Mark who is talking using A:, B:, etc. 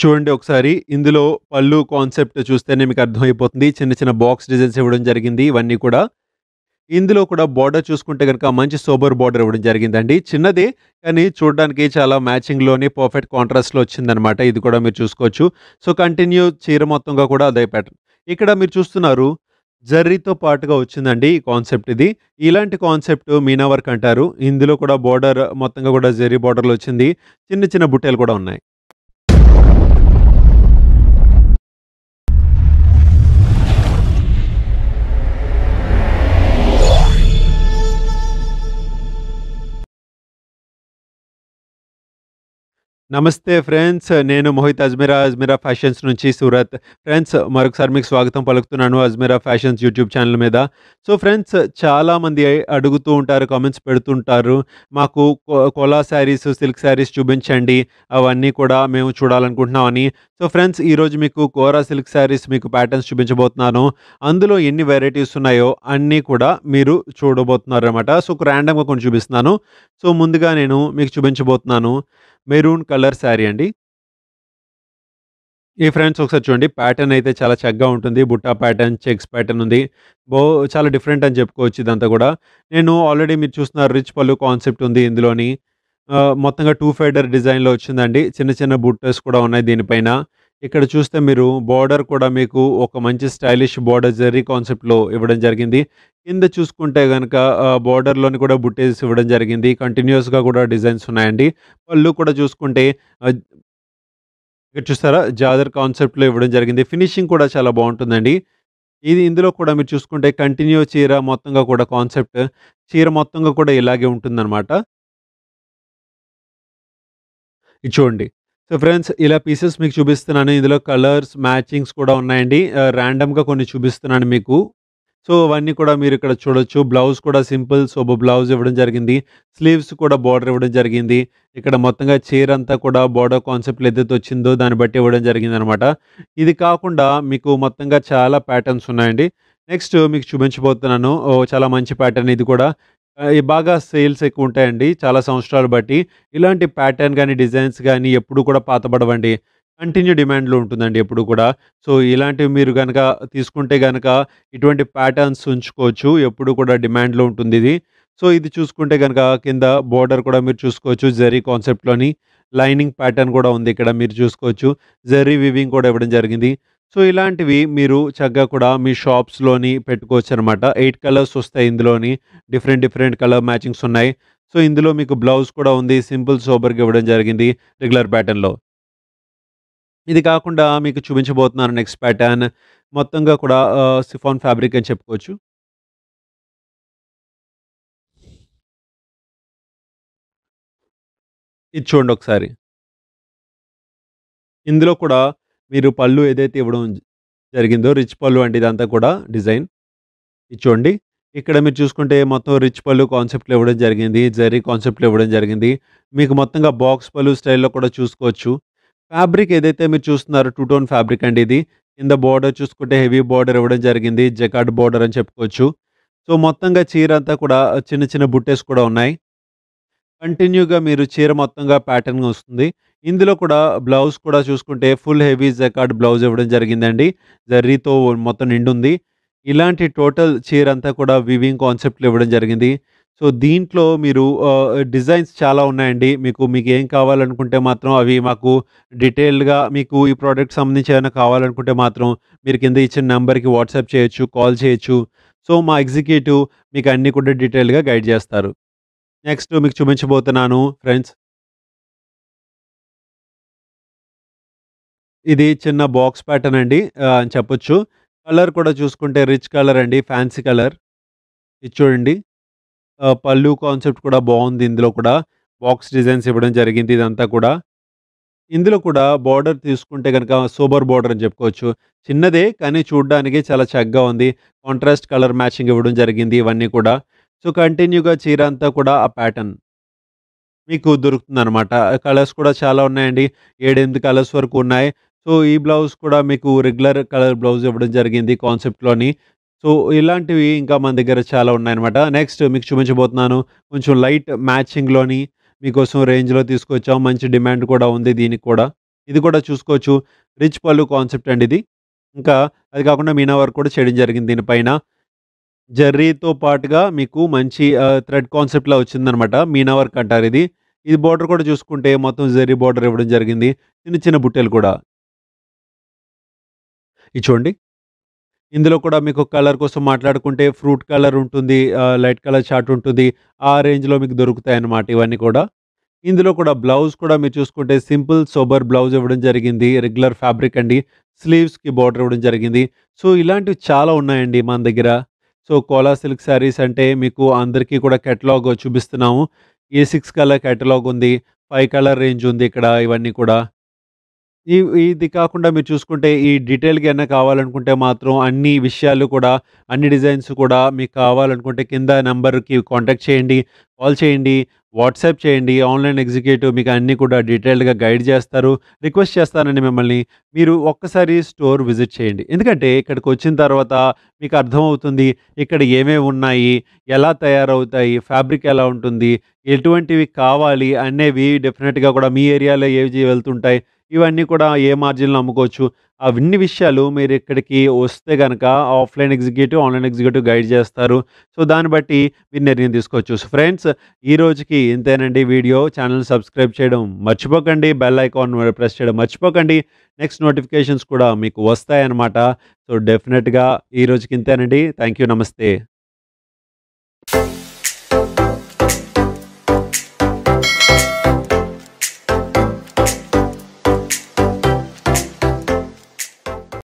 A: చూడండి ఒకసారి ఇందులో పళ్ళు కాన్సెప్ట్ చూస్తేనే మీకు అర్థమైపోతుంది చిన్న చిన్న బాక్స్ డిజైన్స్ ఇవ్వడం జరిగింది ఇవన్నీ కూడా ఇందులో కూడా బార్డర్ చూసుకుంటే కనుక మంచి సోబర్ బార్డర్ ఇవ్వడం జరిగిందండి చిన్నదే కానీ చూడడానికి చాలా మ్యాచింగ్లోనే పర్ఫెక్ట్ కాంట్రాస్ట్లో వచ్చిందనమాట ఇది కూడా మీరు చూసుకోవచ్చు సో కంటిన్యూ చీర మొత్తంగా కూడా అదే ప్యాటర్న్ ఇక్కడ మీరు చూస్తున్నారు జర్రీతో పాటుగా వచ్చిందండి ఈ కాన్సెప్ట్ ఇది ఇలాంటి కాన్సెప్ట్ మీనా వర్క్ అంటారు ఇందులో కూడా బార్డర్ మొత్తంగా కూడా జర్రీ బార్డర్లు వచ్చింది చిన్న చిన్న బుట్టెలు కూడా ఉన్నాయి నమస్తే ఫ్రెండ్స్ నేను మోహిత్ అజ్మీరా అజ్మీరా ఫ్యాషన్స్ నుంచి సూరత్ ఫ్రెండ్స్ మరొకసారి మీకు స్వాగతం పలుకుతున్నాను అజ్మీరా ఫ్యాషన్స్ యూట్యూబ్ ఛానల్ మీద సో ఫ్రెండ్స్ చాలామంది అడుగుతూ ఉంటారు కామెంట్స్ పెడుతుంటారు మాకు కోలా శారీస్ సిల్క్ శారీస్ చూపించండి అవన్నీ కూడా మేము చూడాలనుకుంటున్నామని సో ఫ్రెండ్స్ ఈరోజు మీకు కోరా సిల్క్ శారీస్ మీకు ప్యాటర్న్స్ చూపించబోతున్నాను అందులో ఎన్ని వెరైటీస్ ఉన్నాయో అన్నీ కూడా మీరు చూడబోతున్నారు అనమాట సో ర్యాండమ్గా కొన్ని చూపిస్తున్నాను సో ముందుగా నేను మీకు చూపించబోతున్నాను మెరూన్ కలర్ కలర్ శారీ అండి ఈ ఫ్రెండ్స్ ఒకసారి చూడండి ప్యాటర్న్ అయితే చాలా చక్కగా ఉంటుంది బుట్టా ప్యాటర్న్ చెక్స్ ప్యాటర్న్ ఉంది బో చాలా డిఫరెంట్ అని చెప్పుకోవచ్చు ఇదంతా కూడా నేను ఆల్రెడీ మీరు చూస్తున్న రిచ్ పళ్ళు కాన్సెప్ట్ ఉంది ఇందులోని మొత్తంగా టూ ఫైడర్ డిజైన్లో వచ్చిందండి చిన్న చిన్న బుట్టస్ కూడా ఉన్నాయి దీనిపైన ఇక్కడ చూస్తే మీరు బార్డర్ కూడా మీకు ఒక మంచి స్టైలిష్ బార్డర్ జరీ కాన్సెప్ట్లో ఇవ్వడం జరిగింది కింద చూసుకుంటే కనుక బార్డర్లోని కూడా బుట్టేస్ ఇవ్వడం జరిగింది కంటిన్యూస్గా కూడా డిజైన్స్ ఉన్నాయండి పళ్ళు కూడా చూసుకుంటే ఇక్కడ చూస్తారా జాదర్ కాన్సెప్ట్లో ఇవ్వడం జరిగింది ఫినిషింగ్ కూడా చాలా బాగుంటుందండి ఇది ఇందులో కూడా మీరు చూసుకుంటే కంటిన్యూ చీర మొత్తంగా కూడా కాన్సెప్ట్ చీర మొత్తంగా కూడా ఇలాగే ఉంటుందన్నమాట ఇది చూడండి సో ఫ్రెండ్స్ ఇలా పీసెస్ మీకు చూపిస్తున్నాను ఇందులో కలర్స్ మ్యాచింగ్స్ కూడా ఉన్నాయండి ర్యాండమ్గా uh, కొన్ని చూపిస్తున్నాను మీకు సో అవన్నీ కూడా మీరు ఇక్కడ చూడొచ్చు బ్లౌజ్ కూడా సింపుల్ సో బ్లౌజ్ ఇవ్వడం జరిగింది స్లీవ్స్ కూడా బార్డర్ ఇవ్వడం జరిగింది ఇక్కడ మొత్తంగా చీర అంతా కూడా బార్డర్ కాన్సెప్ట్ ఏదైతే వచ్చిందో దాన్ని బట్టి ఇవ్వడం జరిగింది అనమాట ఇది కాకుండా మీకు మొత్తంగా చాలా ప్యాటర్న్స్ ఉన్నాయండి నెక్స్ట్ మీకు చూపించబోతున్నాను చాలా మంచి ప్యాటర్న్ ఇది కూడా బాగా సేల్స్ ఎక్కువ ఉంటాయండి చాలా సంవత్సరాలు బట్టి ఇలాంటి ప్యాటర్న్ కానీ డిజైన్స్ కానీ ఎప్పుడు కూడా పాతబడవండి కంటిన్యూ డిమాండ్లో ఉంటుందండి ఎప్పుడు కూడా సో ఇలాంటివి మీరు కనుక తీసుకుంటే కనుక ఇటువంటి ప్యాటర్న్స్ ఉంచుకోవచ్చు ఎప్పుడు కూడా డిమాండ్లో ఉంటుంది ఇది సో ఇది చూసుకుంటే కనుక కింద బోర్డర్ కూడా మీరు చూసుకోవచ్చు జరీ కాన్సెప్ట్లోని లైనింగ్ ప్యాటర్న్ కూడా ఉంది ఇక్కడ మీరు చూసుకోవచ్చు జరీ వివింగ్ కూడా ఇవ్వడం జరిగింది సో ఇలాంటివి మీరు చక్కగా కూడా మీ షాప్స్లోని పెట్టుకోవచ్చు అనమాట ఎయిట్ కలర్స్ వస్తాయి ఇందులోని డిఫరెంట్ డిఫరెంట్ కలర్ మ్యాచింగ్స్ ఉన్నాయి సో ఇందులో మీకు బ్లౌజ్ కూడా ఉంది సింపుల్ సూపర్గా ఇవ్వడం జరిగింది రెగ్యులర్ ప్యాటర్న్లో ఇది కాకుండా మీకు చూపించబోతున్నాను నెక్స్ట్ ప్యాటర్న్ మొత్తంగా కూడా సిఫాన్ ఫ్యాబ్రిక్ అని చెప్పుకోవచ్చు ఇది చూడండి ఒకసారి ఇందులో కూడా మీరు పళ్ళు ఏదైతే ఇవ్వడం జరిగిందో రిచ్ పళ్ళు అంటే ఇదంతా కూడా డిజైన్ ఇచ్చోండి ఇక్కడ మీరు చూసుకుంటే మొత్తం రిచ్ పళ్ళు కాన్సెప్ట్లో ఇవ్వడం జరిగింది జరీ కాన్సెప్ట్లో ఇవ్వడం జరిగింది మీకు మొత్తంగా బాక్స్ పళ్ళు స్టైల్లో కూడా చూసుకోవచ్చు ఫ్యాబ్రిక్ ఏదైతే మీరు చూస్తున్నారో టూ టోన్ ఫ్యాబ్రిక్ అండి ఇది కింద బార్డర్ చూసుకుంటే హెవీ బార్డర్ ఇవ్వడం జరిగింది జకాట్ బార్డర్ అని చెప్పుకోవచ్చు సో మొత్తంగా చీర అంతా కూడా చిన్న చిన్న బుట్టెస్ కూడా ఉన్నాయి కంటిన్యూగా మీరు చీర మొత్తంగా ప్యాటర్న్గా వస్తుంది ఇందులో కూడా బ్లౌజ్ కూడా చూసుకుంటే ఫుల్ హెవీ జకాట్ బ్లౌజ్ ఇవ్వడం జరిగిందండి జర్రీతో మొత్తం నిండుంది ఇలాంటి టోటల్ చీర అంతా కూడా వివింగ్ కాన్సెప్ట్లు ఇవ్వడం జరిగింది సో దీంట్లో మీరు డిజైన్స్ చాలా ఉన్నాయండి మీకు మీకు ఏం కావాలనుకుంటే మాత్రం అవి మాకు డీటెయిల్డ్గా మీకు ఈ ప్రోడక్ట్ సంబంధించి ఏమైనా కావాలనుకుంటే మాత్రం మీరు కింద ఇచ్చిన నెంబర్కి వాట్సాప్ చేయొచ్చు కాల్ చేయొచ్చు సో మా ఎగ్జిక్యూటివ్ మీకు అన్నీ కూడా డీటెయిల్గా గైడ్ చేస్తారు నెక్స్ట్ మీకు చూపించబోతున్నాను ఫ్రెండ్స్ ఇది చిన్న బాక్స్ ప్యాటర్న్ అండి అని చెప్పొచ్చు కలర్ కూడా చూసుకుంటే రిచ్ కలర్ అండి ఫ్యాన్సీ కలర్ ఇది చూడండి పళ్ళు కాన్సెప్ట్ కూడా బాగుంది ఇందులో కూడా బాక్స్ డిజైన్స్ ఇవ్వడం జరిగింది ఇదంతా కూడా ఇందులో కూడా బార్డర్ తీసుకుంటే కనుక సూపర్ బార్డర్ అని చెప్పుకోవచ్చు చిన్నదే కానీ చూడడానికి చాలా చక్కగా ఉంది కాంట్రాస్ట్ కలర్ మ్యాచింగ్ ఇవ్వడం జరిగింది ఇవన్నీ కూడా సో కంటిన్యూగా చీర అంతా కూడా ఆ ప్యాటర్న్ మీకు దొరుకుతుంది అనమాట కలర్స్ కూడా చాలా ఉన్నాయండి ఏడెనిమిది కలర్స్ వరకు ఉన్నాయి సో ఈ బ్లౌజ్ కూడా మీకు రెగ్యులర్ కలర్ బ్లౌజ్ ఇవ్వడం జరిగింది కాన్సెప్ట్లోని సో ఇలాంటివి ఇంకా మన దగ్గర చాలా ఉన్నాయన్నమాట నెక్స్ట్ మీకు చూపించబోతున్నాను కొంచెం లైట్ మ్యాచింగ్లోని మీకోసం రేంజ్లో తీసుకొచ్చాం మంచి డిమాండ్ కూడా ఉంది దీనికి కూడా ఇది కూడా చూసుకోవచ్చు రిచ్ పళ్ళు కాన్సెప్ట్ అండి ఇది ఇంకా అది కాకుండా మీనా వర్క్ కూడా చేయడం జరిగింది దీనిపైన జర్రీతో పాటుగా మీకు మంచి థ్రెడ్ కాన్సెప్ట్లా వచ్చిందనమాట మీనా వర్క్ అంటారు ఇది ఇది బార్డర్ కూడా చూసుకుంటే మొత్తం జర్రీ బార్డర్ ఇవ్వడం జరిగింది చిన్న చిన్న బుట్టెలు కూడా ఇది చూడండి ఇందులో కూడా మీకు కలర్ కోసం మాట్లాడుకుంటే ఫ్రూట్ కలర్ ఉంటుంది లైట్ కలర్ చార్ట్ ఉంటుంది ఆ రేంజ్లో మీకు దొరుకుతాయి అన్నమాట ఇవన్నీ కూడా ఇందులో కూడా బ్లౌజ్ కూడా మీరు చూసుకుంటే సింపుల్ సోబర్ బ్లౌజ్ ఇవ్వడం జరిగింది రెగ్యులర్ ఫ్యాబ్రిక్ అండి స్లీవ్స్కి బార్డర్ ఇవ్వడం జరిగింది సో ఇలాంటివి చాలా ఉన్నాయండి మన దగ్గర సో కోలా సిల్క్ శారీస్ అంటే మీకు అందరికీ కూడా కెటలాగ్ చూపిస్తున్నాము ఏ సిక్స్ కలర్ కెటలాగ్ ఉంది ఫైవ్ కలర్ రేంజ్ ఉంది ఇక్కడ ఇవన్నీ కూడా ఈ ఇది కాకుండా మీరు చూసుకుంటే ఈ డీటెయిల్గా ఏమైనా కావాలనుకుంటే మాత్రం అన్ని విషయాలు కూడా అన్ని డిజైన్స్ కూడా మీకు కావాలనుకుంటే కింద నెంబర్కి కాంటాక్ట్ చేయండి కాల్ చేయండి వాట్సాప్ చేయండి ఆన్లైన్ ఎగ్జిక్యూటివ్ మీకు అన్నీ కూడా డీటెయిల్డ్గా గైడ్ చేస్తారు రిక్వెస్ట్ చేస్తానండి మిమ్మల్ని మీరు ఒక్కసారి స్టోర్ విజిట్ చేయండి ఎందుకంటే ఇక్కడికి వచ్చిన తర్వాత మీకు అర్థమవుతుంది ఇక్కడ ఏమేమి ఉన్నాయి ఎలా తయారవుతాయి ఫ్యాబ్రిక్ ఎలా ఉంటుంది ఎటువంటివి కావాలి అనేవి డెఫినెట్గా కూడా మీ ఏరియాలో ఏవి వెళ్తుంటాయి ఇవన్నీ కూడా ఏ మార్జిన్లో అమ్ముకోవచ్చు అవన్నీ విషయాలు మీరు ఇక్కడికి వస్తే కనుక offline executive online executive guide చేస్తారు సో దాన్ని బట్టి మీరు నిర్ణయం తీసుకోవచ్చు సో ఫ్రెండ్స్ ఈ రోజుకి ఇంతేనండి వీడియో ఛానల్ సబ్స్క్రైబ్ చేయడం మర్చిపోకండి బెల్ ఐకాన్ ప్రెస్ చేయడం మర్చిపోకండి నెక్స్ట్ నోటిఫికేషన్స్ కూడా మీకు వస్తాయన్నమాట సో డెఫినెట్గా ఈ రోజుకి ఇంతేనండి థ్యాంక్ యూ నమస్తే